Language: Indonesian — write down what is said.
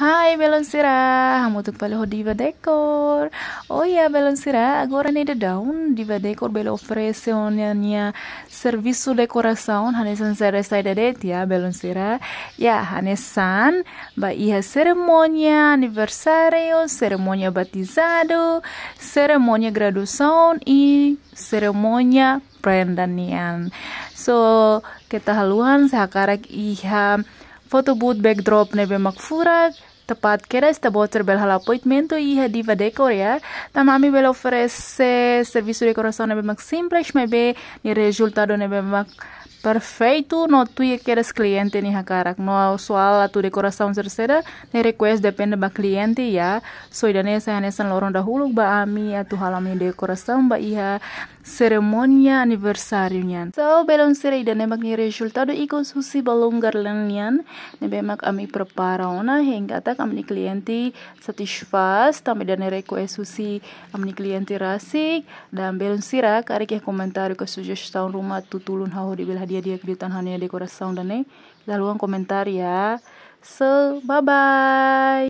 Hai Belon Sira, hamo tukpalo diva dekor. Oh iya Belon Sira, agora orang ini daun diva dekor belo oferece servis serviço decoração, hanesan saya sai da ya Belon Sira. Ya, hanesan ba iya ceremonia anniversario, ceremonia batizado, ceremonia graduação i ceremonia prendanian. So, kita haluan sakarak iha foto booth backdrop nebe makfurak, Tepat queira este boter bel hal appointmento e diva dekor ya. tamami bel oferece eh, serviço de decoração nebe mac simples, mas be ni resultado nebe mac Perfeito no tu queres cliente ni hakarak no soal a tu decoração terceira ne request depende ba cliente ya so idane sa lorong dahulu ba ami a tu halaman decoração ba iha ceremonia aniversário nian so belon sira idane mak ni resultado iko susi balong garlan nian ne be mak ami prepara ona hingga tak amni cliente satisfaz tam idane request susi amni cliente rasik dan belon arik ya komentar ke sugestão rumah tutulun hau dibilah dia hanya dekorasi sound dan nih. Kita luang komentar ya. So, bye-bye.